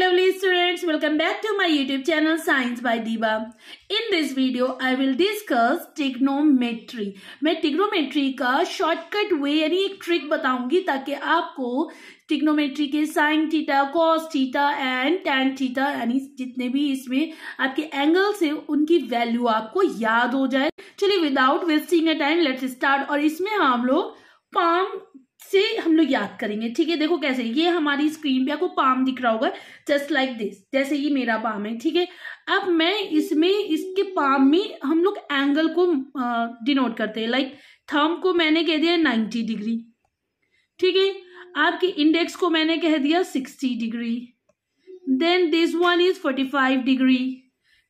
lovely students welcome back to my youtube channel science by diva in this video i will discuss trigonometry मैं trigonometry का shortcut way यानी एक trick बताऊंगी ताकि आपको trigonometry के sine theta cos theta and tan theta यानी जितने भी इसमें आपके एंगल्स है उनकी वैल्यू आपको याद हो जाए चलिए without wasting a time let's start और इसमें हम लोग पाम से हम लोग याद करेंगे ठीक है देखो कैसे ये हमारी स्क्रीन पे आपको पाम दिख रहा होगा जस्ट लाइक दिस जैसे ये मेरा पाम है ठीक है अब मैं इसमें इसके पाम में हम लोग एंगल को डिनोट करते हैं लाइक थम को मैंने कह दिया नाइन्टी डिग्री ठीक है आपके इंडेक्स को मैंने कह दिया sixty degree then this one is forty five degree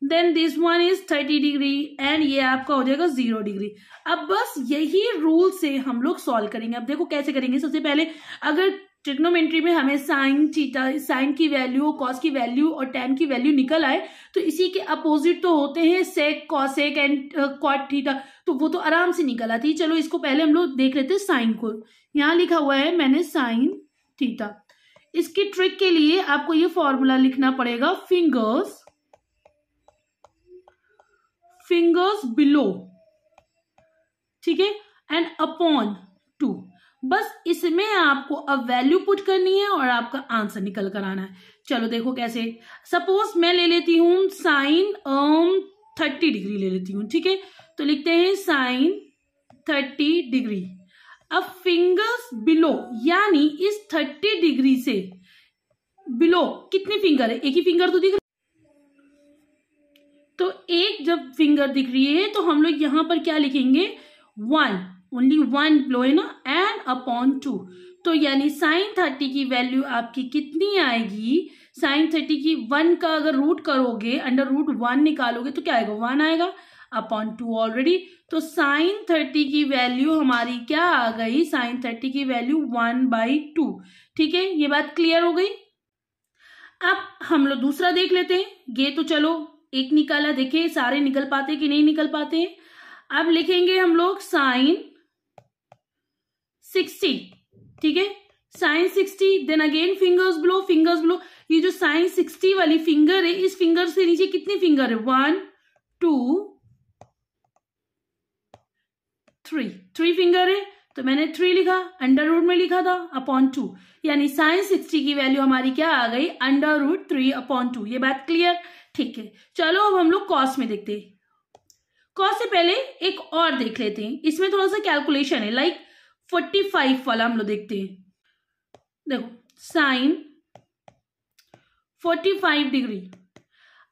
then this one is thirty degree and ये आपका हो जाएगा जीरो डिग्री अब बस यही रूल से हम लोग सॉल्व करेंगे अब देखो कैसे करेंगे सबसे पहले अगर ट्रिग्नोमेट्री में हमें साइन चीटा साइन की वैल्यू कॉस की वैल्यू और टेन की वैल्यू निकल आए तो इसी के अपोजिट तो होते हैं sec cosec and cot theta तो वो तो आराम से निकल आती है चलो इसको पहले हम लोग देख लेते हैं साइन को यहाँ लिखा हुआ है मैंने साइन थीटा इसकी ट्रिक के लिए आपको ये फॉर्मूला लिखना पड़ेगा फिंगर्स फिंगर्स बिलो ठीक है एंड अपॉन टू बस इसमें आपको अब वैल्यू पुट करनी है और आपका आंसर निकल कर आना है चलो देखो कैसे सपोज मैं ले लेती हूँ साइन अम थर्टी डिग्री ले लेती हूँ ठीक है तो लिखते हैं साइन थर्टी डिग्री अब फिंगर्स बिलो यानी इस थर्टी डिग्री से बिलो कितनी फिंगर है एक ही फिंगर तो दिख जब फिंगर दिख रही है तो हम लोग यहाँ पर क्या लिखेंगे वन ओनली वन ब्लो है ना एंड अपॉन टू तो यानी साइन थर्टी की वैल्यू आपकी कितनी आएगी साइन थर्टी की वन का अगर रूट करोगे अंडर रूट वन निकालोगे तो क्या आएगा वन आएगा अपॉन टू ऑलरेडी तो साइन थर्टी की वैल्यू हमारी क्या आ गई साइन थर्टी की वैल्यू वन बाई टू ठीक है ये बात क्लियर हो गई अब हम लोग दूसरा देख लेते हैं ये तो चलो एक निकाला देखे सारे निकल पाते कि नहीं निकल पाते अब लिखेंगे हम लोग साइन सिक्सटी ठीक है sine sixty then again fingers below fingers below ये जो साइन सिक्सटी वाली फिंगर है इस फिंगर से नीचे कितनी फिंगर है one two three three finger है तो मैंने थ्री लिखा अंडर रूट में लिखा था अपॉन टू यानी साइन सिक्सटी की वैल्यू हमारी क्या आ गई under root three upon two ये बात क्लियर ठीक है चलो अब हम लोग कॉस में देखते हैं कॉस से पहले एक और देख लेते हैं इसमें थोड़ा सा कैलकुलेशन है लाइक फोर्टी फाइव वाला हम लोग देखते हैं देखो साइन फोर्टी फाइव डिग्री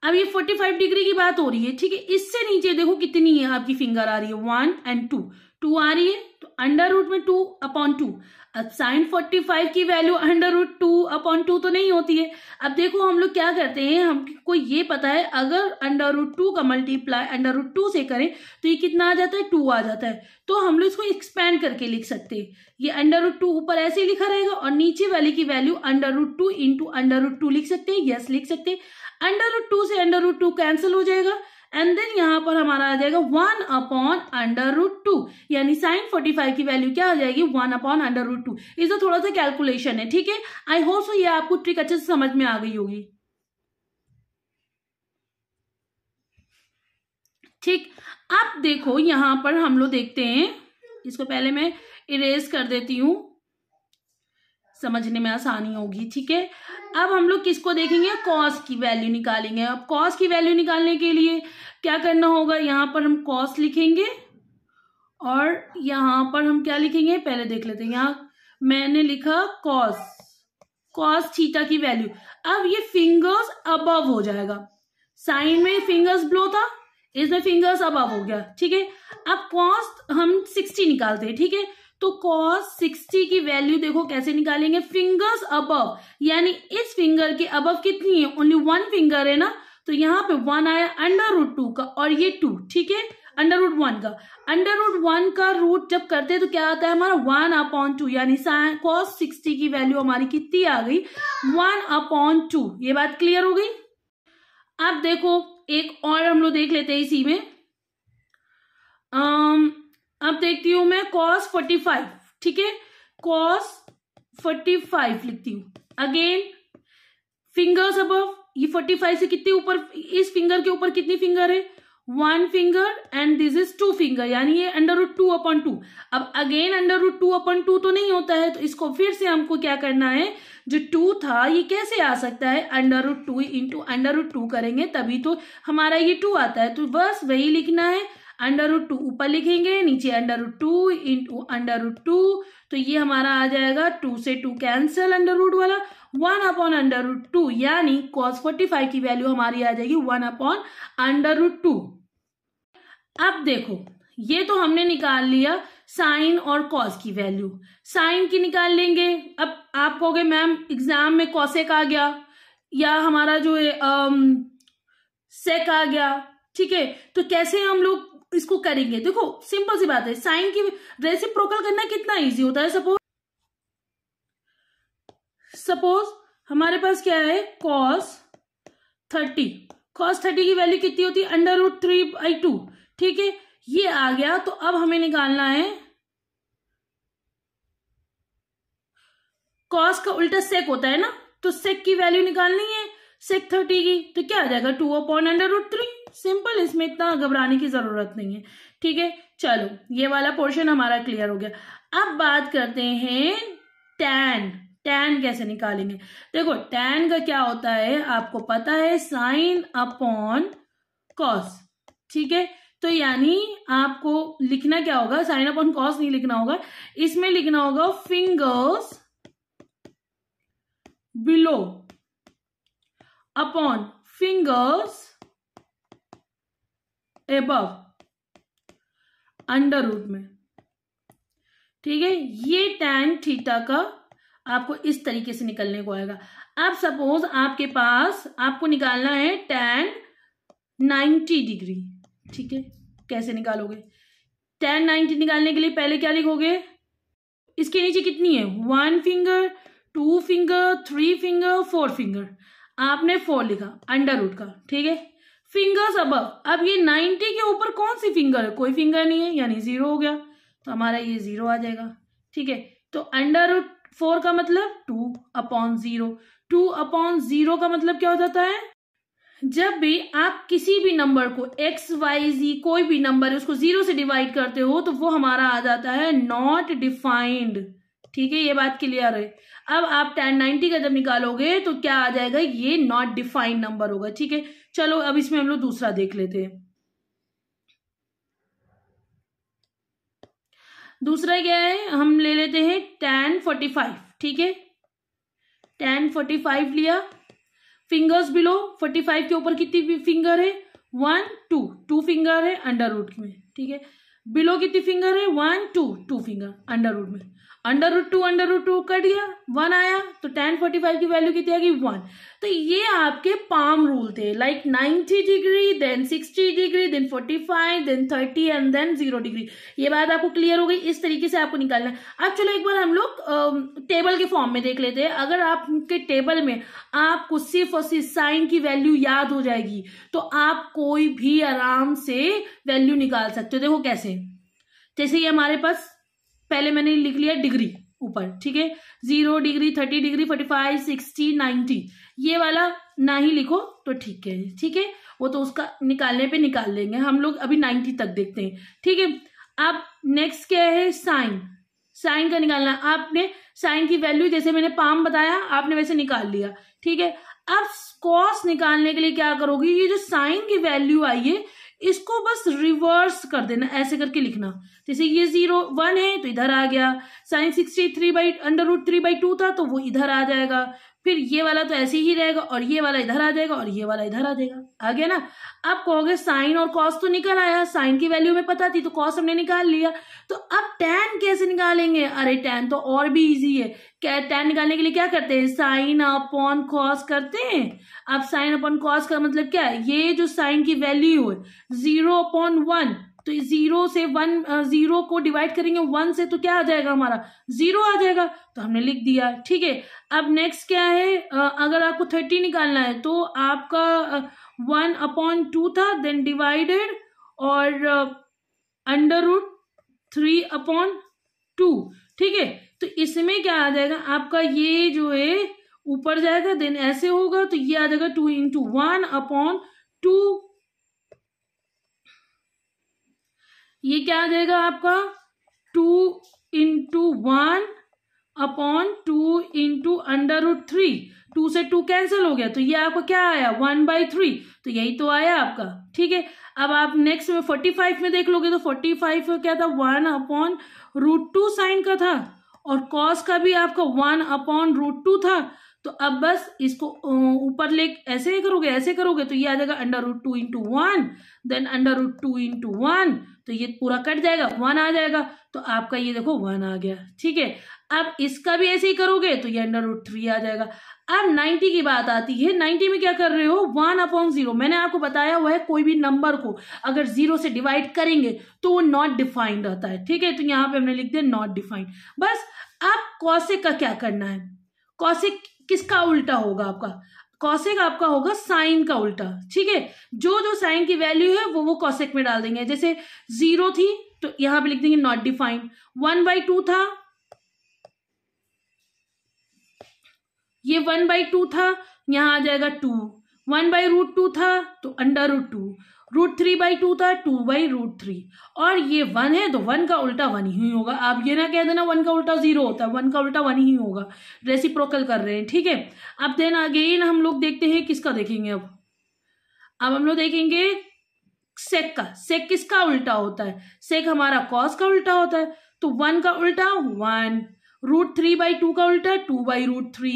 अब ये फोर्टी फाइव डिग्री की बात हो रही है ठीक है इससे नीचे देखो कितनी है आपकी फिंगर आ रही है वन एंड टू टू आ रही है अंडर रूट में टू अपॉन टू अब साइन फोर्टी फाइव की value under root two upon two तो नहीं होती है अब देखो हम लोग क्या करते हैं हमको ये पता है अगर अंडर रूट टू का मल्टीप्लाई अंडर रूट टू से करें तो ये कितना आ जाता है टू आ जाता है तो हम लोग इसको एक्सपेंड करके लिख सकते हैं ये अंडर रूट टू ऊपर ऐसे ही लिखा रहेगा और नीचे वाले की value under root two into under root two लिख सकते हैं यस लिख सकते हैं अंडर रूट टू से अंडर रूट टू कैंसिल हो जाएगा एंड देन यहाँ पर हमारा आ जाएगा one upon under root two यानी साइन फोर्टी फाइव की वैल्यू क्या आ जाएगी one upon under root two इसका थोड़ा सा कैलकुलेशन है ठीक है आई होप सो ये आपको ट्रिक अच्छे से समझ में आ गई होगी ठीक अब देखो यहां पर हम लोग देखते हैं इसको पहले मैं इरेज कर देती हूं समझने में आसानी होगी ठीक है अब हम लोग किसको देखेंगे कॉस की वैल्यू निकालेंगे अब कॉस की वैल्यू निकालने के लिए क्या करना होगा यहाँ पर हम कॉस लिखेंगे और यहाँ पर हम क्या लिखेंगे पहले देख लेते हैं यहाँ मैंने लिखा कॉस कॉस थीटा की वैल्यू अब ये फिंगर्स अबव हो जाएगा साइन में फिंगर्स ब्लो था इसमें फिंगर्स अबव हो गया ठीक है अब कॉस हम सिक्सटी निकालते हैं ठीक है थीके? तो cos 60 की वैल्यू देखो कैसे निकालेंगे फिंगर्स अब यानी इस फिंगर के अब कितनी है ओनली वन फिंगर है ना तो यहाँ पे वन आया अंडर रूट टू का और ये टू ठीक है अंडर रूट वन का अंडर रूट वन का रूट जब करते तो क्या आता है हमारा वन अपॉन टू यानी कॉस सिक्सटी की वैल्यू हमारी कितनी आ गई वन अपॉन टू ये बात क्लियर हो गई अब देखो एक और हम लोग देख लेते हैं इसी में um, अब देखती हूं मैं कॉस फोर्टी फाइव ठीक है कॉस फोर्टी फाइव लिखती हूँ अगेन फिंगर्स अब ये फोर्टी फाइव से कितने ऊपर इस फिंगर के ऊपर कितनी फिंगर है one finger and this is two finger यानी ये under root two upon two अब again under root two upon two तो नहीं होता है तो इसको फिर से हमको क्या करना है जो टू था ये कैसे आ सकता है under root two into under root two करेंगे तभी तो हमारा ये टू आता है तो बस वही लिखना है अंडर रूट टू ऊपर लिखेंगे नीचे under root two into under root two तो ये हमारा आ जाएगा टू से टू कैंसिल अंडर रूट वाला one upon under root two यानी कॉस फोर्टी फाइव की वैल्यू हमारी आ जाएगी one upon under root two अब देखो ये तो हमने निकाल लिया साइन और कॉस की वैल्यू साइन की निकाल लेंगे अब आप कहोगे मैम एग्जाम में कॉसेक आ गया या हमारा जो है सेक um, आ गया ठीक है तो कैसे हम लोग इसको करेंगे देखो सिंपल सी बात है साइन की रेसिप्रोकल करना कितना इजी होता है सपोज सपोज हमारे पास क्या है कॉस थर्टी कॉस थर्टी की वैल्यू कितनी होती है under root three by two ठीक है ये आ गया तो अब हमें निकालना है कॉस का उल्टा सेक होता है ना तो सेक की वैल्यू निकालनी है सेक थर्टी की तो क्या आ जाएगा two upon under root three simple इसमें इतना घबराने की जरूरत नहीं है ठीक है चलो ये वाला पोर्शन हमारा क्लियर हो गया अब बात करते हैं टैन टैन कैसे निकालेंगे देखो टैन का क्या होता है आपको पता है साइन अपॉन कॉस ठीक है तो यानी आपको लिखना क्या होगा साइन अपॉन कॉस नहीं लिखना होगा इसमें लिखना होगा fingers below upon fingers above under root में ठीक है ये टैन थीटा का आपको इस तरीके से निकलने को आएगा अब सपोज आपके पास आपको निकालना है टैन 90 डिग्री ठीक है कैसे निकालोगे टैन 90 निकालने के लिए पहले क्या लिखोगे इसके नीचे कितनी है one finger two finger three finger four finger आपने फोर लिखा अंडर रूट का ठीक है फिंगर्स अब अब ये नाइनटी के ऊपर कौन सी फिंगर है कोई फिंगर नहीं है यानी जीरो हो गया तो हमारा ये जीरो आ जाएगा ठीक है तो अंडर रूट फोर का मतलब two upon zero two upon zero का मतलब क्या हो जाता है जब भी आप किसी भी नंबर को एक्स वाई जी कोई भी नंबर है उसको जीरो से डिवाइड करते हो तो वो हमारा आ जाता है नॉट डिफाइंड ठीक है ये बात क्लियर है अब आप टेन नाइनटी का जब निकालोगे तो क्या आ जाएगा ये नॉट डिफाइंड नंबर होगा ठीक है चलो अब इसमें हम लोग दूसरा देख लेते हैं दूसरा क्या है हम ले लेते हैं टेन फोर्टी फाइव ठीक है टेन फोर्टी फाइव लिया फिंगर्स बिलो फोर्टी फाइव के ऊपर कितनी फिंगर है वन टू टू फिंगर है अंडर रूट में ठीक है बिलो कितनी फिंगर है one two two finger under root में under root two under root two cut गया वन आया तो टेन फोर्टी फाइव की वैल्यू कितनी आ गई वन तो ये आपके पाम रूल थे like ninety degree then sixty degree then forty five then thirty and then zero degree ये बात आपको क्लियर हो गई इस तरीके से आपको निकालना है अब चलो एक बार हम लोग टेबल के फॉर्म में देख लेते हैं अगर आपके टेबल में आपको सिर्फ और सिर्फ साइन की वैल्यू याद हो जाएगी तो आप कोई भी आराम से वैल्यू निकाल सकते हो देखो कैसे जैसे ये हमारे पास पहले मैंने लिख लिया डिग्री ऊपर ठीक है zero degree thirty degree forty five sixty ninety ये वाला ना ही लिखो तो ठीक है ठीक है वो तो उसका निकालने पे निकाल लेंगे हम लोग अभी नाइन्टी तक देखते हैं ठीक है अब नेक्स्ट क्या है साइन साइन का निकालना आपने साइन की वैल्यू जैसे मैंने पाम बताया आपने वैसे निकाल लिया ठीक है अब कॉस निकालने के लिए क्या करोगे ये जो साइन की वैल्यू आई है इसको बस रिवर्स कर देना ऐसे करके लिखना जैसे तो ये जीरो वन है तो इधर आ गया sine sixty three by under root three by two था तो वो इधर आ जाएगा फिर ये वाला तो ऐसे ही रहेगा और ये वाला इधर आ जाएगा और ये वाला इधर आ जाएगा आ गया ना अब कहोगे साइन और कॉस तो निकल आया साइन की वैल्यू में पता थी तो कॉस हमने निकाल लिया तो अब टेन कैसे निकालेंगे अरे टेन तो और भी इजी है क्या टेन निकालने के लिए क्या करते हैं साइन अपॉन कॉस करते हैं अब साइन अपॉन कॉस का मतलब क्या है ये जो साइन की वैल्यू है जीरो अपॉन वन तो ये जीरो से वन जीरो uh, को डिवाइड करेंगे वन से तो क्या आ जाएगा हमारा जीरो आ जाएगा तो हमने लिख दिया ठीक है अब नेक्स्ट क्या है uh, अगर आपको थर्टी निकालना है तो आपका वन अपॉन टू था देन डिवाइडेड और under root three upon two ठीक है तो इसमें क्या आ जाएगा आपका ये जो है ऊपर जाएगा देन ऐसे होगा तो ये आ जाएगा two into one upon two ये क्या आ जाएगा आपका two into one upon two into under root three two से टू कैंसिल हो गया तो ये आपका क्या आया वन बाई थ्री तो यही तो आया आपका ठीक है अब आप नेक्स्ट में फोर्टी फाइव में देख लोगे तो फोर्टी फाइव में क्या था one upon root two sine का था और कॉस का भी आपका वन अपॉन रूट टू था तो अब बस इसको ऊपर ले ऐसे करोगे ऐसे करोगे तो ये आ जाएगा under root two into one then under root two into one तो ये पूरा कट जाएगा वन आ जाएगा तो आपका ये देखो वन आ गया ठीक है अब इसका भी ऐसे ही करोगे तो ये अंडर रूट थ्री आ जाएगा अब नाइन्टी की बात आती है नाइन्टी में क्या कर रहे हो वन अपॉन जीरो मैंने आपको बताया हुआ है कोई भी नंबर को अगर जीरो से डिवाइड करेंगे तो वो नॉट डिफाइंड रहता है ठीक है तो यहाँ पे हमने लिख दिया नॉट डिफाइंड बस अब कौशिक का क्या करना है कौशिक किसका उल्टा होगा आपका कौशिक आपका होगा साइन का उल्टा ठीक है जो जो साइन की वैल्यू है वो वो कौशिक में डाल देंगे जैसे जीरो थी तो यहां पे लिख देंगे not defined one by two था ये वन बाई टू था यहां आ जाएगा two one by root two था तो under root two root three by two था टू बाई रूट थ्री और ये वन है तो वन का उल्टा वन ही होगा आप ये ना कह देना वन का उल्टा जीरो होता है वन का उल्टा वन ही होगा रेसिप्रोकल कर रहे हैं ठीक है अब देन अगेन हम लोग देखते हैं किसका देखेंगे अब अब हम लोग देखेंगे सेक का सेक किसका उल्टा होता है सेक हमारा कॉस का उल्टा होता है तो वन का उल्टा one root three by two का उल्टा two by root three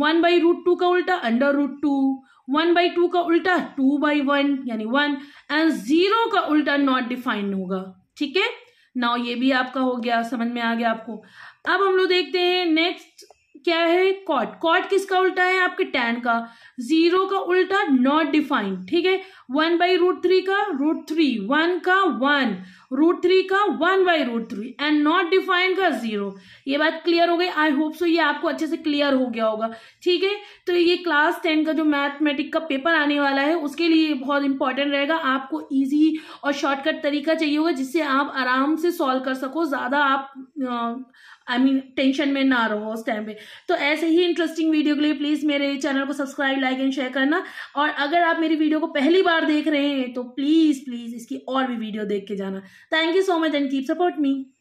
one by root two का उल्टा under root two one by two का उल्टा टू बाई वन यानी वन एंड जीरो का उल्टा नॉट डिफाइंड होगा ठीक है नाउ ये भी आपका हो गया समझ में आ गया आपको अब हम लोग देखते हैं नेक्स्ट क्या है कॉट कॉट किसका उल्टा है आपके टेन का जीरो का उल्टा नॉट डिफाइंड ठीक है वन बाई रूट थ्री का रूट थ्री वन का वन रूट थ्री का one by root three and not defined का जीरो ये बात क्लियर हो गई आई होप सो ये आपको अच्छे से क्लियर हो गया होगा ठीक है तो ये क्लास टेन का जो मैथमेटिक का पेपर आने वाला है उसके लिए बहुत इंपॉर्टेंट रहेगा आपको ईजी और शॉर्टकट तरीका चाहिए होगा जिससे आप आराम से सॉल्व कर सको ज़्यादा आप आई मीन टेंशन में ना रहो उस टाइम पे तो ऐसे ही इंटरेस्टिंग वीडियो के लिए प्लीज मेरे चैनल को सब्सक्राइब लाइक एंड शेयर करना और अगर आप मेरी वीडियो को पहली बार देख रहे हैं तो प्लीज प्लीज इसकी और भी वीडियो देख के जाना thank you so much and keep support me